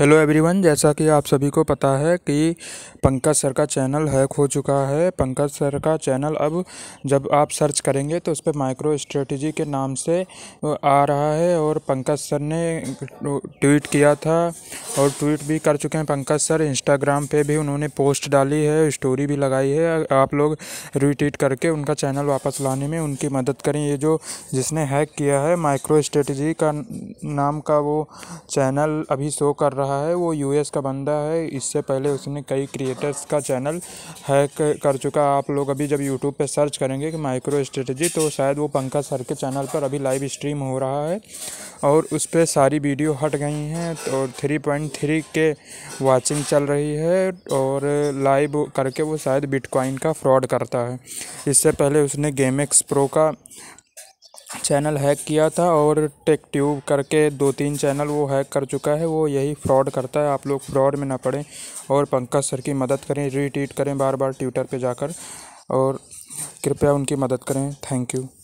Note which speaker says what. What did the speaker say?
Speaker 1: hello everyone जैसा कि आप सभी को पता है कि पंकज सर का चैनल हैक हो चुका है पंकज सर का चैनल अब जब आप सर्च करेंगे तो उस पर माइक्रो स्ट्रेटजी के नाम से आ रहा है और पंकज सर ने ट्वीट किया था और ट्वीट भी कर चुके हैं पंकज सर इंस्टाग्राम पे भी उन्होंने पोस्ट डाली है स्टोरी भी लगाई है आप लोग रिट्वीट करके उनका चैनल वापस लाने में उनकी मदद करें ये जो जिसने हैक किया है माइक्रो स्ट्रेटजी का नाम का वो चैनल अभी शो कर रहा है वो यूएस का बंदा है इससे पहले उसने कई क्रिएटर्स का चैनल हैक कर चुका आप लोग अभी जब यूट्यूब पर सर्च करेंगे कि माइक्रो स्ट्रेटजी तो शायद वो पंकज सर के चैनल पर अभी लाइव स्ट्रीम हो रहा है और उस पर सारी वीडियो हट गई हैं और थ्री पॉइंट पॉइंट थ्री के वाचिंग चल रही है और लाइव करके वो शायद बिटकॉइन का फ्रॉड करता है इससे पहले उसने गेम एक्स प्रो का चैनल हैक किया था और टेक ट्यूब करके दो तीन चैनल वो हैक कर चुका है वो यही फ्रॉड करता है आप लोग फ्रॉड में ना पड़ें और पंकज सर की मदद करें रीट्वीट करें बार बार ट्विटर पे जाकर और कृपया उनकी मदद करें थैंक यू